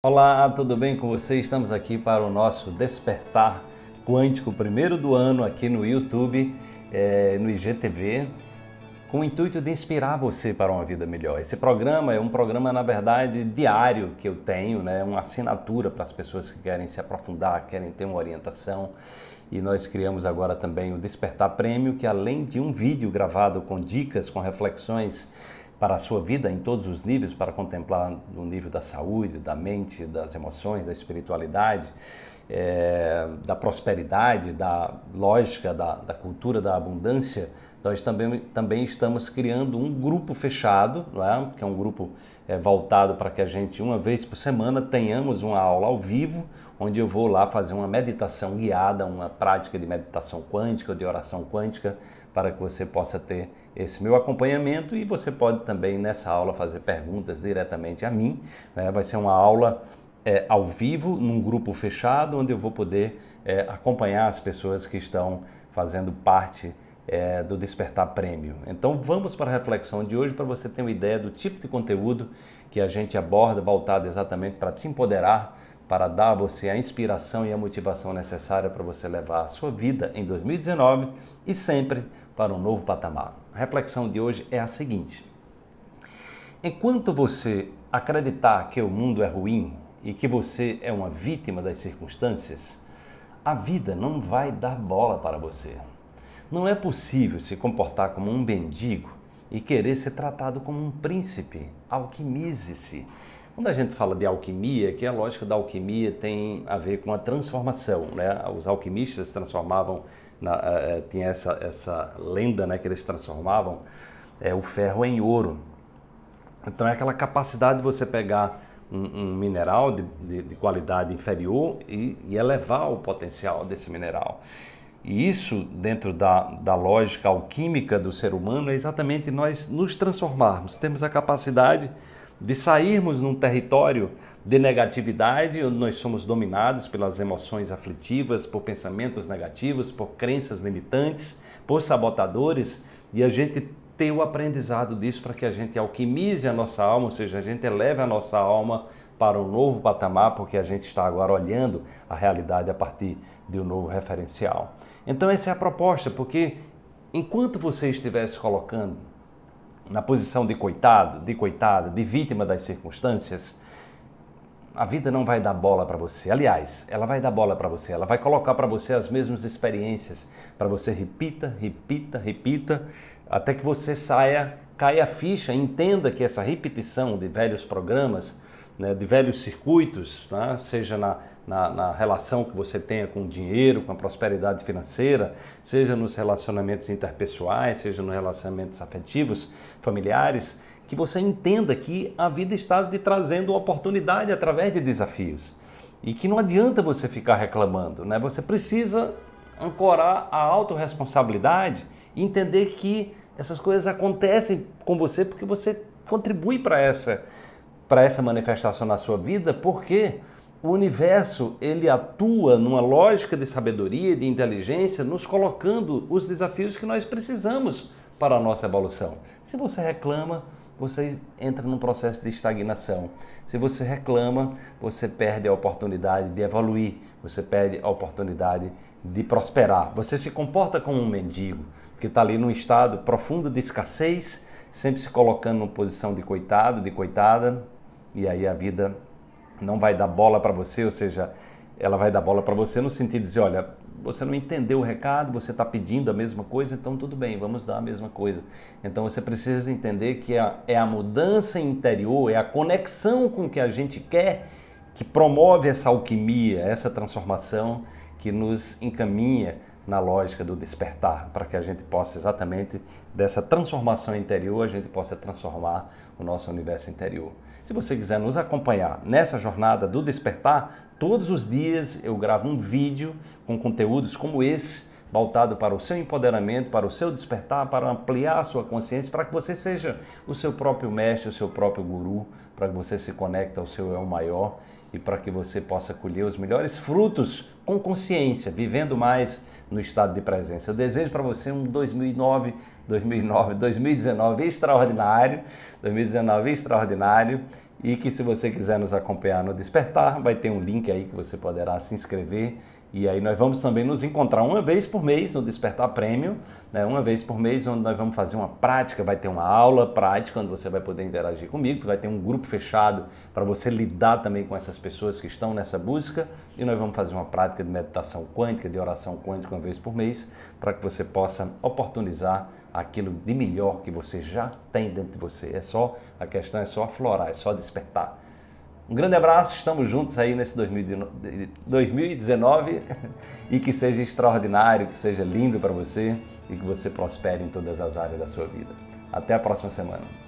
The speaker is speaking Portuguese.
Olá, tudo bem com você? Estamos aqui para o nosso Despertar Quântico, primeiro do ano aqui no YouTube, é, no IGTV, com o intuito de inspirar você para uma vida melhor. Esse programa é um programa, na verdade, diário que eu tenho, né? uma assinatura para as pessoas que querem se aprofundar, querem ter uma orientação. E nós criamos agora também o Despertar Prêmio, que além de um vídeo gravado com dicas, com reflexões para a sua vida em todos os níveis, para contemplar no nível da saúde, da mente, das emoções, da espiritualidade, é, da prosperidade, da lógica, da, da cultura, da abundância nós então, também, também estamos criando um grupo fechado, é? que é um grupo é, voltado para que a gente, uma vez por semana, tenhamos uma aula ao vivo, onde eu vou lá fazer uma meditação guiada, uma prática de meditação quântica, de oração quântica, para que você possa ter esse meu acompanhamento e você pode também nessa aula fazer perguntas diretamente a mim. Né? Vai ser uma aula é, ao vivo, num grupo fechado, onde eu vou poder é, acompanhar as pessoas que estão fazendo parte é, do Despertar Prêmio. Então vamos para a reflexão de hoje para você ter uma ideia do tipo de conteúdo que a gente aborda, voltado exatamente para te empoderar, para dar a você a inspiração e a motivação necessária para você levar a sua vida em 2019 e sempre para um novo patamar. A reflexão de hoje é a seguinte: enquanto você acreditar que o mundo é ruim e que você é uma vítima das circunstâncias, a vida não vai dar bola para você. Não é possível se comportar como um bendigo e querer ser tratado como um príncipe. Alquimize-se. Quando a gente fala de alquimia, que a lógica da alquimia tem a ver com a transformação, né? Os alquimistas transformavam, na, eh, eh, tinha essa, essa lenda, né, que eles transformavam eh, o ferro em ouro. Então é aquela capacidade de você pegar um, um mineral de, de, de, qualidade inferior e, e elevar o potencial desse mineral. E isso, dentro da, da lógica alquímica do ser humano, é exatamente nós nos transformarmos, temos a capacidade de sairmos num território de negatividade, onde nós somos dominados pelas emoções aflitivas, por pensamentos negativos, por crenças limitantes, por sabotadores, e a gente tem o aprendizado disso para que a gente alquimize a nossa alma, ou seja, a gente eleve a nossa alma para um novo patamar, porque a gente está agora olhando a realidade a partir de um novo referencial. Então, essa é a proposta, porque enquanto você estiver se colocando na posição de coitado, de coitada, de vítima das circunstâncias, a vida não vai dar bola para você. Aliás, ela vai dar bola para você, ela vai colocar para você as mesmas experiências, para você repita, repita, repita, até que você saia, caia a ficha, entenda que essa repetição de velhos programas né, de velhos circuitos, né, seja na, na, na, relação que você tenha com o dinheiro, com a prosperidade financeira, seja nos relacionamentos interpessoais, seja nos relacionamentos afetivos, familiares, que você entenda que a vida está te trazendo oportunidade através de desafios. E que não adianta você ficar reclamando, né? Você precisa ancorar a autorresponsabilidade e entender que essas coisas acontecem com você porque você contribui para essa para essa manifestação na sua vida, porque o universo ele atua numa lógica de sabedoria, de inteligência, nos colocando os desafios que nós precisamos para a nossa evolução. Se você reclama, você entra num processo de estagnação. Se você reclama, você perde a oportunidade de evoluir, você perde a oportunidade de prosperar. Você se comporta como um mendigo que está ali num estado profundo de escassez, sempre se colocando numa posição de coitado, de coitada, e aí a vida não vai dar bola para você, ou seja, ela vai dar bola para você no sentido de dizer, olha, você não entendeu o recado, você está pedindo a mesma coisa, então tudo bem, vamos dar a mesma coisa. Então você precisa entender que é, é a mudança interior, é a conexão com o que a gente quer que promove essa alquimia, essa transformação que nos encaminha na lógica do despertar, para que a gente possa exatamente dessa transformação interior, a gente possa transformar o nosso universo interior. Se você quiser nos acompanhar nessa jornada do despertar, todos os dias eu gravo um vídeo com conteúdos como esse, voltado para o seu empoderamento, para o seu despertar, para ampliar a sua consciência, para que você seja o seu próprio mestre, o seu próprio guru, para que você se conecte ao seu eu maior e para que você possa colher os melhores frutos com consciência, vivendo mais no estado de presença. Eu desejo para você um 2009, 2009, 2019 extraordinário, 2019 extraordinário e que se você quiser nos acompanhar no Despertar, vai ter um link aí que você poderá se inscrever e aí nós vamos também nos encontrar uma vez por mês no Despertar Prêmio, né? uma vez por mês onde nós vamos fazer uma prática, vai ter uma aula prática onde você vai poder interagir comigo, vai ter um grupo fechado para você lidar também com essas pessoas que estão nessa busca e nós vamos fazer uma prática de meditação quântica, de oração quântica uma vez por mês, para que você possa oportunizar aquilo de melhor que você já tem dentro de você. É só a questão é só aflorar, é só despertar. Um grande abraço, estamos juntos aí nesse 2019 e que seja extraordinário, que seja lindo para você e que você prospere em todas as áreas da sua vida. Até a próxima semana.